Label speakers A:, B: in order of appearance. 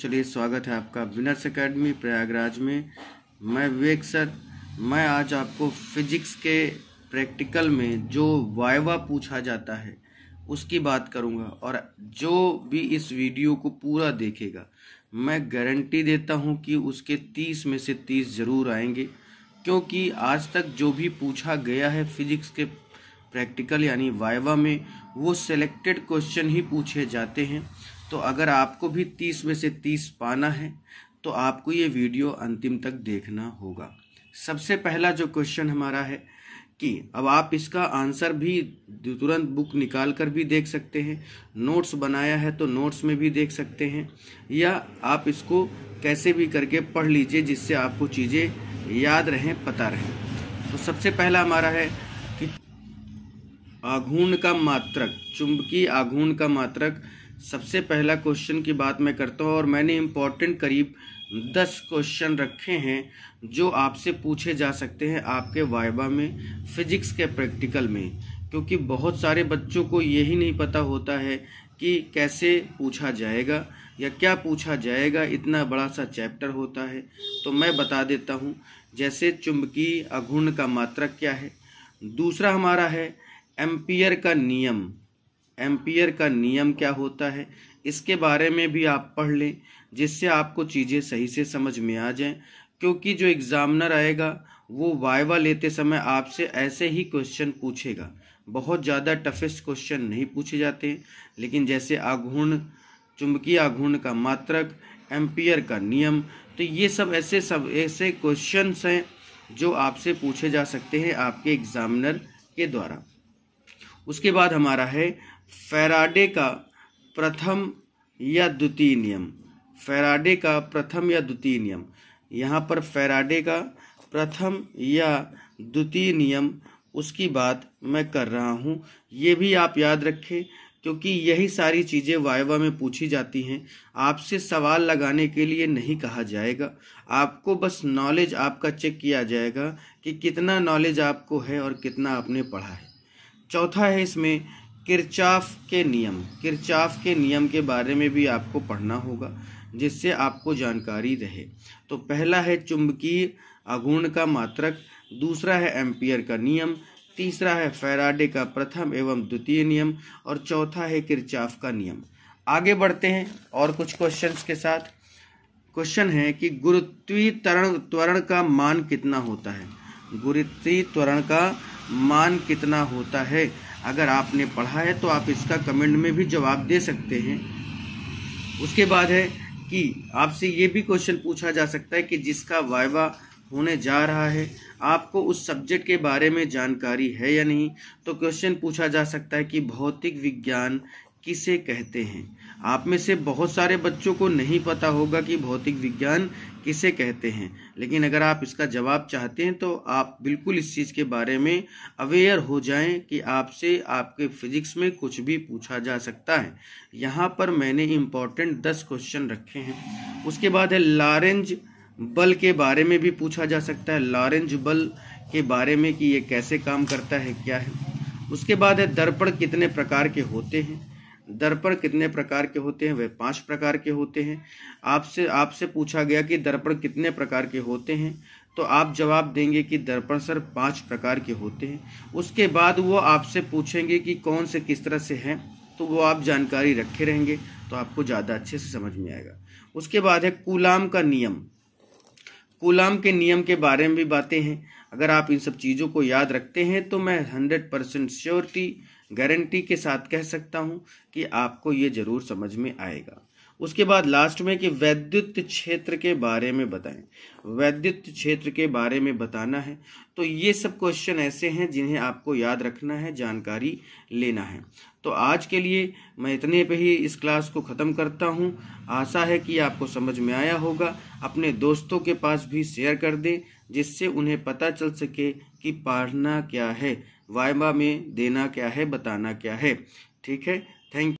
A: चलिए स्वागत है आपका विनर्स एकेडमी प्रयागराज में मैं विवेक सर मैं आज आपको फिजिक्स के प्रैक्टिकल में जो वायवा पूछा जाता है उसकी बात करूंगा और जो भी इस वीडियो को पूरा देखेगा मैं गारंटी देता हूं कि उसके तीस में से तीस ज़रूर आएंगे क्योंकि आज तक जो भी पूछा गया है फिजिक्स के प्रैक्टिकल यानी वाइवा में वो सेलेक्टेड क्वेश्चन ही पूछे जाते हैं तो अगर आपको भी तीस में से तीस पाना है तो आपको ये वीडियो अंतिम तक देखना होगा सबसे पहला जो क्वेश्चन हमारा है कि अब आप इसका आंसर भी तुरंत बुक निकाल कर भी देख सकते हैं नोट्स बनाया है तो नोट्स में भी देख सकते हैं या आप इसको कैसे भी करके पढ़ लीजिए जिससे आपको चीज़ें याद रहें पता रहें तो सबसे पहला हमारा है आघूर्ण का मात्रक चुंबकीय आघूर्ण का मात्रक सबसे पहला क्वेश्चन की बात मैं करता हूँ और मैंने इम्पोर्टेंट करीब दस क्वेश्चन रखे हैं जो आपसे पूछे जा सकते हैं आपके वायबा में फिजिक्स के प्रैक्टिकल में क्योंकि बहुत सारे बच्चों को यही नहीं पता होता है कि कैसे पूछा जाएगा या क्या पूछा जाएगा इतना बड़ा सा चैप्टर होता है तो मैं बता देता हूँ जैसे चुंबकीय अघूर्ण का मात्रक क्या है दूसरा हमारा है एम्पियर का नियम एम्पियर का नियम क्या होता है इसके बारे में भी आप पढ़ लें जिससे आपको चीज़ें सही से समझ में आ जाएं क्योंकि जो एग्ज़ामनर आएगा वो वाइवा लेते समय आपसे ऐसे ही क्वेश्चन पूछेगा बहुत ज़्यादा टफेस्ट क्वेश्चन नहीं पूछे जाते लेकिन जैसे आघूर्ण चुंबकीय आघूर्ण का मात्रक एम्पियर का नियम तो ये सब ऐसे सब ऐसे क्वेश्चंस हैं जो आपसे पूछे जा सकते हैं आपके एग्जामिनर के द्वारा उसके बाद हमारा है फेराडे का प्रथम या द्वितीय नियम फेराडे का प्रथम या द्वितीय नियम यहाँ पर फेराडे का प्रथम या द्वितीय नियम उसकी बात मैं कर रहा हूँ ये भी आप याद रखें क्योंकि यही सारी चीज़ें वायवा में पूछी जाती हैं आपसे सवाल लगाने के लिए नहीं कहा जाएगा आपको बस नॉलेज आपका चेक किया जाएगा कि कितना नॉलेज आपको है और कितना आपने पढ़ा है चौथा है इसमें किरचाफ के नियम किरचाफ के नियम के बारे में भी आपको पढ़ना होगा जिससे आपको जानकारी रहे तो पहला है चुंबकीय अगुण का मात्रक दूसरा है एम्पियर का नियम तीसरा है फेराडे का प्रथम एवं द्वितीय नियम और चौथा है किरचाफ का नियम आगे बढ़ते हैं और कुछ क्वेश्चंस के साथ क्वेश्चन है कि गुरुत्वीय तरण त्वरण का मान कितना होता है गुरुत्वी त्वरण का मान कितना होता है अगर आपने पढ़ा है तो आप इसका कमेंट में भी जवाब दे सकते हैं उसके बाद है कि आपसे ये भी क्वेश्चन पूछा जा सकता है कि जिसका वायवा होने जा रहा है आपको उस सब्जेक्ट के बारे में जानकारी है या नहीं तो क्वेश्चन पूछा जा सकता है कि भौतिक विज्ञान किसे कहते हैं आप में से बहुत सारे बच्चों को नहीं पता होगा कि भौतिक विज्ञान किसे कहते हैं लेकिन अगर आप इसका जवाब चाहते हैं तो आप बिल्कुल इस चीज़ के बारे में अवेयर हो जाएं कि आपसे आपके फिजिक्स में कुछ भी पूछा जा सकता है यहाँ पर मैंने इम्पॉर्टेंट दस क्वेश्चन रखे हैं उसके बाद है लारेंज बल के बारे में भी पूछा जा सकता है लारेंज बल के बारे में कि ये कैसे काम करता है क्या है उसके बाद है दर्पण कितने प्रकार के होते हैं दर्पण कितने प्रकार के होते हैं वह पांच प्रकार के होते हैं आपसे आपसे पूछा गया कि दर्पण कितने प्रकार के होते हैं तो आप जवाब देंगे कि दर्पण सर पांच प्रकार के होते हैं उसके बाद वो आपसे पूछेंगे कि कौन से किस तरह से हैं तो वो आप जानकारी रखे रहेंगे तो आपको ज़्यादा अच्छे से समझ में आएगा उसके बाद है कुलाम का नियम कुलाम के नियम के बारे में भी बातें हैं अगर आप इन सब चीज़ों को याद रखते हैं तो मैं हंड्रेड परसेंट श्योरिटी गारंटी के साथ कह सकता हूं कि आपको ये जरूर समझ में आएगा उसके बाद लास्ट में कि वैद्युत क्षेत्र के बारे में बताएं वैद्युत क्षेत्र के बारे में बताना है तो ये सब क्वेश्चन ऐसे हैं जिन्हें आपको याद रखना है जानकारी लेना है तो आज के लिए मैं इतने पे ही इस क्लास को ख़त्म करता हूँ आशा है कि आपको समझ में आया होगा अपने दोस्तों के पास भी शेयर कर दें जिससे उन्हें पता चल सके कि पढ़ना क्या है वाइबा में देना क्या है बताना क्या है ठीक है थैंक